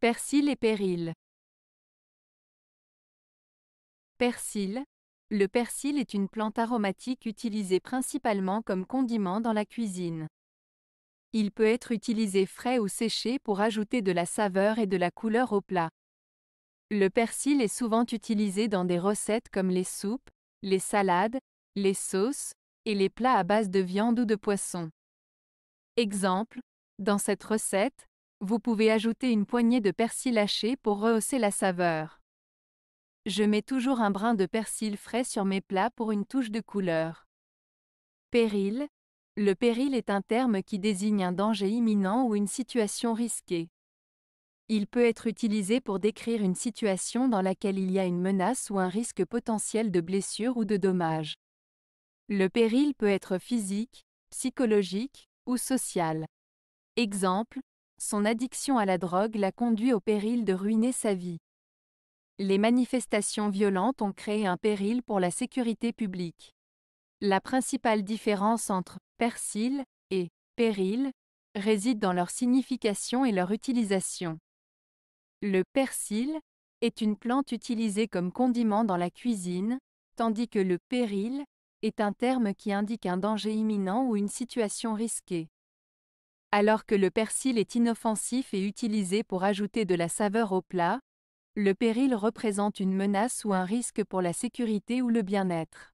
Persil et péril. Persil. Le persil est une plante aromatique utilisée principalement comme condiment dans la cuisine. Il peut être utilisé frais ou séché pour ajouter de la saveur et de la couleur au plat. Le persil est souvent utilisé dans des recettes comme les soupes, les salades, les sauces et les plats à base de viande ou de poisson. Exemple, dans cette recette, vous pouvez ajouter une poignée de persil haché pour rehausser la saveur. Je mets toujours un brin de persil frais sur mes plats pour une touche de couleur. Péril. Le péril est un terme qui désigne un danger imminent ou une situation risquée. Il peut être utilisé pour décrire une situation dans laquelle il y a une menace ou un risque potentiel de blessure ou de dommage. Le péril peut être physique, psychologique ou social. Exemple, son addiction à la drogue l'a conduit au péril de ruiner sa vie. Les manifestations violentes ont créé un péril pour la sécurité publique. La principale différence entre persil et péril réside dans leur signification et leur utilisation. Le persil est une plante utilisée comme condiment dans la cuisine, tandis que le péril est un terme qui indique un danger imminent ou une situation risquée. Alors que le persil est inoffensif et utilisé pour ajouter de la saveur au plat, le péril représente une menace ou un risque pour la sécurité ou le bien-être.